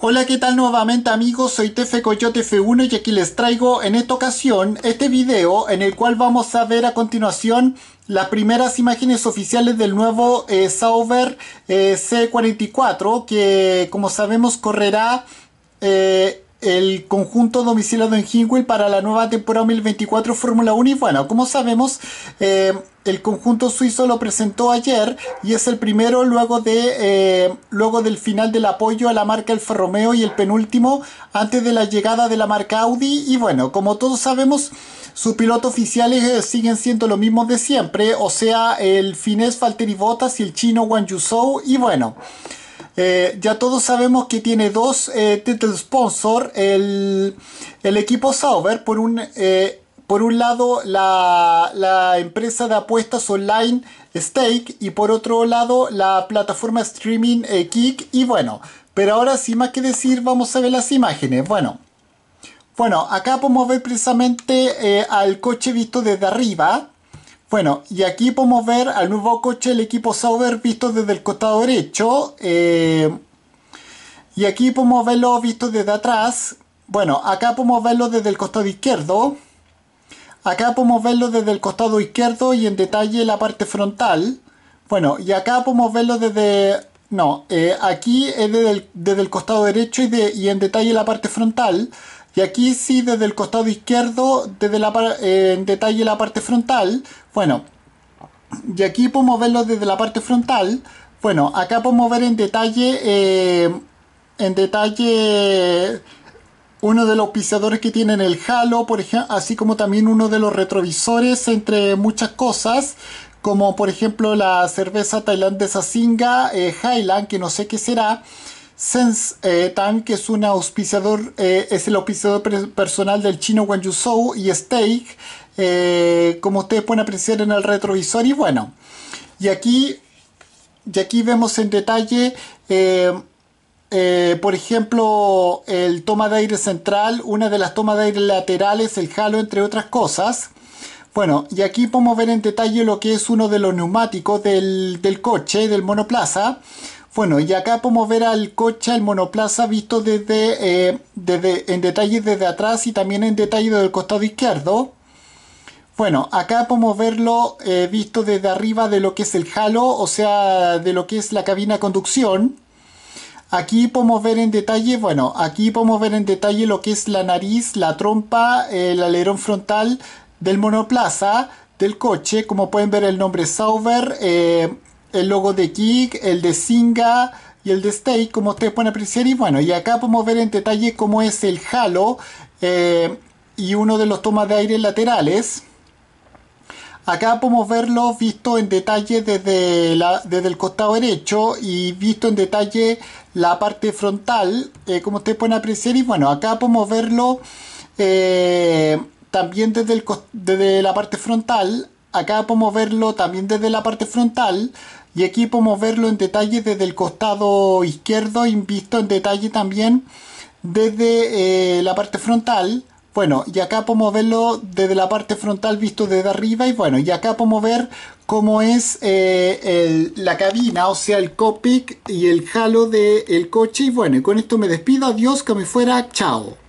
Hola, ¿qué tal nuevamente amigos? Soy Tefe Coyote F1 y aquí les traigo en esta ocasión este video en el cual vamos a ver a continuación las primeras imágenes oficiales del nuevo eh, Sauber eh, C44 que como sabemos correrá eh, el conjunto domiciliado en Hinwell para la nueva temporada 2024 Fórmula 1 y bueno, como sabemos, eh, el conjunto suizo lo presentó ayer y es el primero luego, de, eh, luego del final del apoyo a la marca Alfa Romeo y el penúltimo antes de la llegada de la marca Audi y bueno, como todos sabemos, sus pilotos oficiales eh, siguen siendo los mismos de siempre, o sea, el finés Valtteri Bottas y el chino Wang Yusou y bueno... Eh, ya todos sabemos que tiene dos eh, sponsor el, equipo Sauber. Por un, eh, por un lado la, empresa de apuestas online Stake y por otro lado la plataforma streaming eh, Kick. Y bueno, pero ahora sin más que decir vamos a ver las imágenes. Bueno. Bueno, acá podemos ver precisamente al coche visto desde arriba. Bueno, y aquí podemos ver al nuevo coche el equipo Sauber visto desde el costado derecho. Eh, y aquí podemos verlo visto desde atrás. Bueno, acá podemos verlo desde el costado izquierdo. Acá podemos verlo desde el costado izquierdo y en detalle la parte frontal. Bueno, y acá podemos verlo desde... No, eh, aquí es desde el, costado derecho y, de, y en detalle la parte frontal. Y aquí sí, desde el costado izquierdo, desde la, en detalle la parte frontal. Bueno, y aquí podemos verlo desde la parte frontal. Bueno, acá podemos ver en detalle, eh, en detalle uno de los pisadores que tienen el halo, por ejemplo, así como también uno de los retrovisores, entre muchas cosas, como por ejemplo la cerveza tailandesa Singa eh, Highland, que no sé qué será. Sense eh, Tank es un auspiciador, eh, es el auspiciador personal del chino Wang Yuzhou y Steak, eh, como ustedes pueden apreciar en el retrovisor. Y bueno, y aquí, y aquí vemos en detalle, eh, por ejemplo, el toma de aire central, una de las tomas de aire laterales, el halo, entre otras cosas. Bueno, y aquí podemos ver en detalle lo que es uno de los neumáticos del, del coche, del monoplaza. Bueno, y acá podemos ver al coche, al monoplaza, visto eh, desde, en detalle desde atrás y también en detalle del costado izquierdo. Bueno, acá podemos verlo eh, visto desde arriba de lo que es el halo, o sea, de lo que es la cabina de conducción. Aquí podemos ver en detalle, bueno, aquí podemos ver en detalle lo que es la nariz, la trompa, el alerón frontal del monoplaza, del coche. Como pueden ver el nombre Sauber, eh, el logo de Kick, el de Singa y el de Stay, como ustedes pueden apreciar. Y bueno, y acá podemos ver en detalle cómo es el halo eh, y uno de los tomas de aire laterales. Acá podemos verlo visto en detalle desde, desde el costado derecho y visto en detalle la parte frontal, eh, como ustedes pueden apreciar. Y bueno, acá podemos verlo eh, también desde, el, desde la parte frontal. Acá podemos verlo también desde la parte frontal y aquí podemos verlo en detalle desde el costado izquierdo y visto en detalle también desde eh, la parte frontal bueno, y acá podemos verlo desde la parte frontal visto desde arriba y bueno, y acá podemos ver cómo es eh, la cabina, o sea, el copic y el halo del coche y bueno, y con esto me despido, adiós, que me fuera, chao.